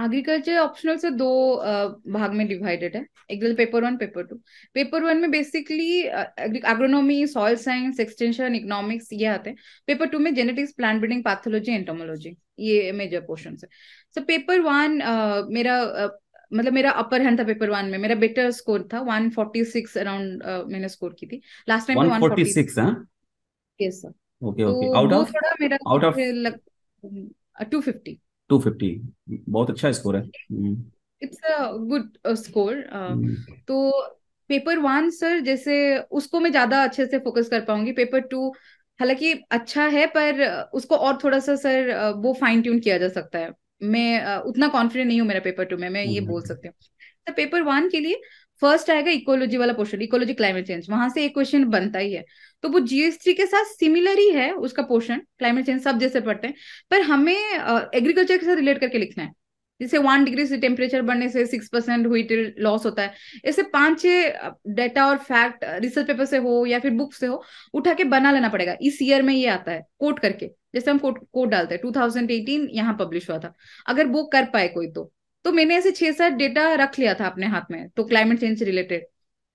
Agriculture optional से दो भाग में डिवाइडेड है एक paper one paper two paper one में basically agronomy soil science extension economics ये आते हैं पेपर टू में genetics plant breeding pathology entomology ये मेजर पोर्शन है सो पेपर वन मेरा uh, मतलब मेरा अपर हैंड था पेपर वन में मेरा बेटर स्कोर था वन फोर्टी सिक्स अराउंड मैंने स्कोर की थी last time one forty six okay okay out of out of two fifty to fifty बहुत अच्छा स्कोर है इट्स अ गुड स्कोर तो पेपर वन सर जैसे उसको मैं ज्यादा अच्छे से फोकस कर पाऊंगी पेपर टू हालांकि अच्छा है पर uh, उसको और थोड़ा सा सर uh, वो फाइन ट्यून किया जा सकता है मैं uh, उतना कॉन्फिडेंट नहीं हूँ मेरा पेपर टू में मैं ये बोल हम्म। सकती हूँ तो पेपर वन के लिए फर्स्ट आएगा इकोलॉजी वाला पोर्शन इकोलॉजी क्लाइमेट चेंज वहां से एक क्वेश्चन बनता ही है तो वो जीएसटी के साथ सिमिलर ही है उसका पोर्शन क्लाइमेट चेंज सब जैसे पढ़ते हैं पर हमें एग्रीकल्चर के साथ रिलेट करके लिखना है जैसे वन डिग्री से टेम्परेचर बढ़ने से सिक्स परसेंट हुई टिल लॉस होता है ऐसे पांच छह डेटा और फैक्ट रिसर्च पेपर से हो या फिर बुक से हो उठा के बना लेना पड़ेगा इस ईयर में ये आता है कोट करके जैसे हम कोट कोट डालते हैं 2018 यहाँ पब्लिश हुआ था अगर वो कर पाए कोई तो तो मैंने ऐसे छह सात डेटा रख लिया था अपने हाथ में तो क्लाइमेट चेंज से रिलेटेड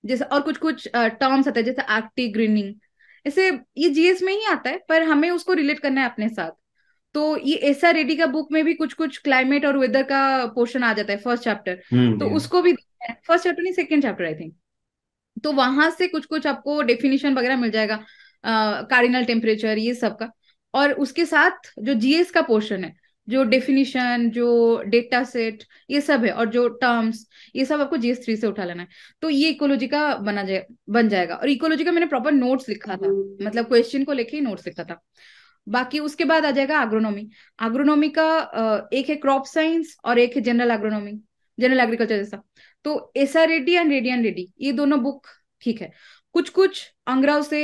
जैसे और कुछ कुछ टर्म्स आते हैं जैसे आर्टिक ग्रीनिंग ऐसे ये जीएस में ही आता है पर हमें उसको रिलेट करना है अपने साथ तो ये ऐसा रेडी का बुक में भी कुछ कुछ क्लाइमेट और वेदर का पोर्शन आ जाता है फर्स्ट हम्म, चैप्टर तो उसको भी फर्स्ट चैप्टर नहीं सेकेंड चैप्टर आई थिंक तो वहां से कुछ कुछ आपको डेफिनेशन वगैरह मिल जाएगा कार्डिनल टेम्परेचर ये सब का और उसके साथ जो जीएस का पोर्शन है जो डेफिनेशन जो डेटा सेट ये सब है और जो टर्म्स ये सब आपको जीएस थ्री से उठा लेना है तो ये इकोलॉजी का बना जाए बन जाएगा और इकोलॉजी का मैंने प्रॉपर नोट्स लिखा था मतलब क्वेश्चन को लेके ही नोट्स लिखा था बाकी उसके बाद आ जाएगा एग्रोनॉमी एग्रोनॉमी का एक है क्रॉप साइंस और एक है जनरल एग्रोनॉमी जनरल एग्रीकल्चर जैसा तो SR Reddy and Reddy and Reddy ये दोनों बुक ठीक है कुछ कुछ अंग्राव से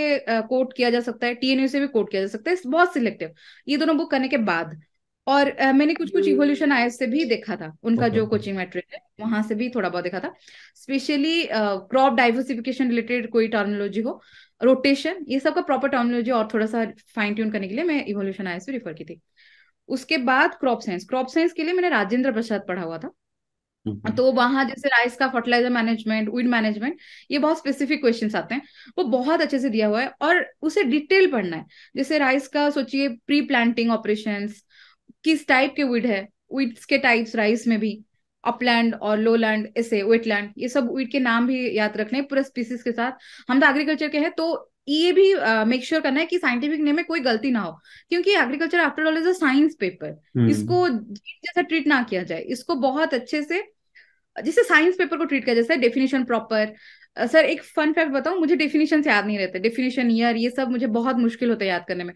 कोट किया जा सकता है टीएनयू से भी कोट किया जा सकता है बहुत सिलेक्टिव ये दोनों बुक करने के बाद और uh, मैंने कुछ कुछ इवोल्यूशन आय से भी देखा था उनका जो कोचिंग मेटेरियल है वहां से भी थोड़ा बहुत देखा था स्पेशली क्रॉप डाइवर्सिफिकेशन रिलेटेड कोई टर्मोलॉजी हो रोटेशन ये सब का प्रॉपर टर्मोलॉजी और थोड़ा सा फाइन ट्यून करने के लिए मैं इवोल्यूशन आय से रिफर की थी उसके बाद क्रॉप साइंस क्रॉप साइंस के लिए मैंने राजेंद्र प्रसाद पढ़ा हुआ था तो वहां जैसे राइस का फर्टिलाइजर मैनेजमेंट वीड मैनेजमेंट ये बहुत स्पेसिफिक क्वेश्चन आते हैं वो बहुत अच्छे से दिया हुआ है और उसे डिटेल पढ़ना है जैसे राइस का सोचिए प्री प्लांटिंग ऑपरेशंस किस टाइप के वीड है वीड्स के टाइप्स राइस में भी अपलैंड और लोलैंड ऐसे वेटलैंड ये सब वीड के नाम भी याद रखने पूरे स्पीसीज के साथ हम तो एग्रीकल्चर के हैं तो ये भी मेक uh, श्योर sure करना है कि साइंटिफिक नेम में कोई गलती ना हो क्योंकि agriculture after all is a science paper इसको जैसा ट्रीट ना किया जाए इसको बहुत अच्छे से जैसे साइंस पेपर को ट्रीट किया जाए डेफिनेशन प्रॉपर सर एक फन फैक्ट बताऊं मुझे डेफिनेशन याद नहीं रहते डेफिनेशन ईयर ये सब मुझे बहुत मुश्किल होता है याद करने में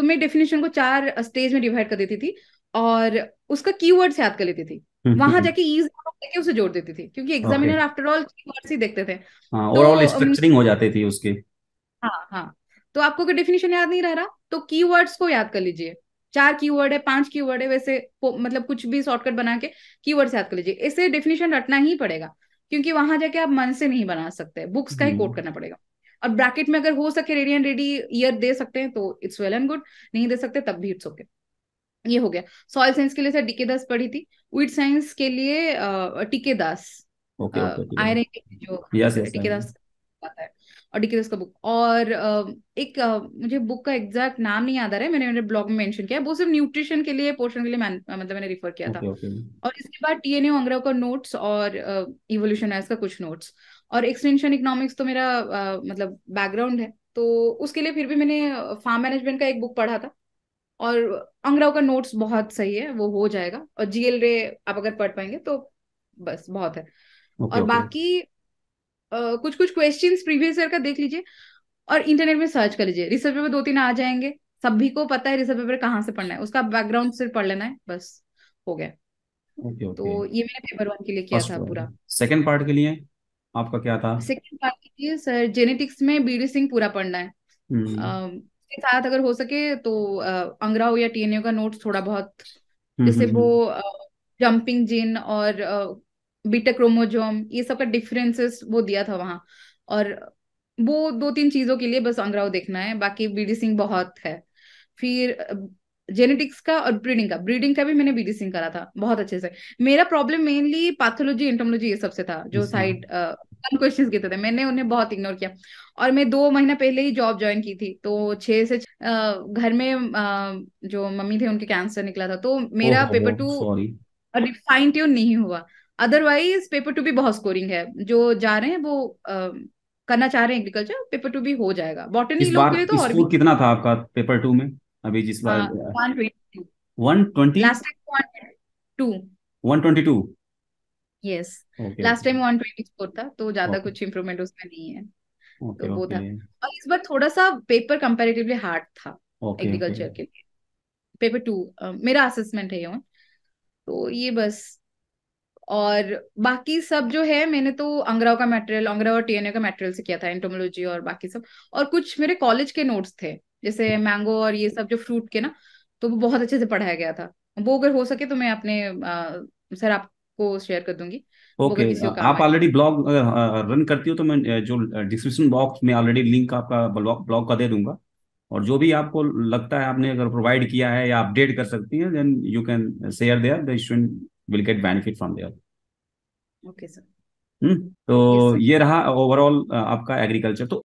तो मैं डेफिनेशन को चार स्टेज में डिवाइड कर देती थी और उसका कीवर्ड याद कर लेती थी हम्म, हम्म, वहां हम्म। जाके ईज लेके उसे जोड़ देती थी क्योंकि एग्जामिनर आफ्टर ऑल कीवर्ड्स ही देखते थे ओवरऑल हाँ, स्ट्रक्चरिंग तो, हो जाती थी उसकी हाँ हाँ तो आपको कोई डेफिनेशन याद नहीं रह रहा तो कीवर्ड्स को याद कर लीजिए चार कीवर्ड है पांच कीवर्ड है वैसे मतलब कुछ भी शॉर्टकट बना के कीवर्ड्स याद कर लीजिए इसे डेफिनेशन रटना ही पड़ेगा क्योंकि वहां जाके आप मन से नहीं बना सकते बुक्स का ही कोट करना पड़ेगा और ब्रैकेट में अगर हो सके रेडी एंड रेडी ईयर दे सकते हैं तो इट्स वेल एंड गुड नहीं दे सकते तब भी इट्स ओके ये हो गया सॉइल साइंस के लिए सर डीके दास पढ़ी थी वीट साइंस के लिए टीके दास आए जो टीके दास और डीके दास का बुक और एक मुझे बुक का एग्जैक्ट नाम नहीं याद आ रहा है मैंने मेरे ब्लॉग में मेंशन किया वो सिर्फ न्यूट्रिशन के लिए पोर्शन के लिए मतलब मैंने रिफर किया था और इसके बाद टीएनए अंग्रह का नोट्स और इवोल्यूशन का कुछ नोट्स और एक्सटेंशन इकोनॉमिक्स तो मेरा आ, मतलब बैकग्राउंड है तो उसके लिए फिर भी मैंने फार्म मैनेजमेंट का एक बुक पढ़ा था और अंग्राव का नोट्स बहुत सही है वो हो जाएगा और जीएल रे आप अगर पढ़ पाएंगे तो बस बहुत है okay, और okay. बाकी आ, कुछ कुछ क्वेश्चन प्रीवियस ईयर का देख लीजिए और इंटरनेट में सर्च कर लीजिए रिसर्च पेपर दो तीन आ जाएंगे सभी को पता है रिसर्च पेपर कहाँ से पढ़ना है उसका बैकग्राउंड सिर्फ पढ़ लेना है बस हो गया okay, okay. तो ये मैंने पेपर वन के लिए किया First था पूरा सेकंड पार्ट के लिए आपका क्या था सेकंड पार्ट की सर जेनेटिक्स में बीडी सिंह पूरा पढ़ना है हम्म। उसके साथ अगर हो सके तो अंग्राओ या टीएनए का नोट थोड़ा बहुत हम्म, जैसे हम्म, वो जंपिंग जीन और बीटा क्रोमोजोम ये सब का डिफरेंसेस वो दिया था वहां और वो दो तीन चीजों के लिए बस अंग्राव देखना है बाकी बीडी सिंह बहुत है फिर जेनेटिक्स का और ब्रीडिंग का ब्रीडिंग का भी मैंने बीडी सिंह करा था बहुत अच्छे से मेरा प्रॉब्लम मेनली पैथोलॉजी एंटोमोलॉजी ये सबसे था जो साइड क्वेश्चन uh, थे मैंने उन्हें बहुत इग्नोर किया और मैं दो महीना पहले ही जॉब ज्वाइन की थी तो छह से uh, घर में uh, जो मम्मी थे उनके कैंसर निकला था तो मेरा oh, paper two refine tune नहीं हुआ अदरवाइज पेपर टू भी बहुत स्कोरिंग है जो जा रहे हैं वो करना चाह रहे हैं एग्रीकल्चर पेपर टू भी हो जाएगा बॉटनी लोग के लिए तो और कितना था आपका पेपर टू में अभी जिस बार यस लास्ट टाइम था तो ज्यादा okay. कुछ उसमें नहीं है okay, तो वो okay. था और इस बार थोड़ा सा पेपर कंपैरेटिवली हार्ड था एग्रीकल्चर के लिए पेपर टू uh, मेरा असेसमेंट है ये तो ये बस और बाकी सब जो है मैंने तो अंग्राव का मटेरियल अंग्राव और टीएनए का मटेरियल से किया था एंटोमोलॉजी और बाकी सब और कुछ मेरे कॉलेज के नोट्स थे जैसे मैंगो और ये सब जो फ्रूट के ना तो वो बहुत अच्छे से पढ़ाया गया था वो अगर हो सके तो मैं अपने आ, सर आपको शेयर कर दूंगी ओके okay, आप ऑलरेडी ब्लॉग रन करती हो तो मैं जो डिस्क्रिप्शन बॉक्स में ऑलरेडी लिंक आपका ब्लॉग ब्लॉग का दे दूंगा और जो भी आपको लगता है आपने अगर प्रोवाइड किया है या अपडेट कर सकती हैं then you can share there the student will get benefit from there okay sir तो ये रहा ओवरऑल आपका एग्रीकल्चर तो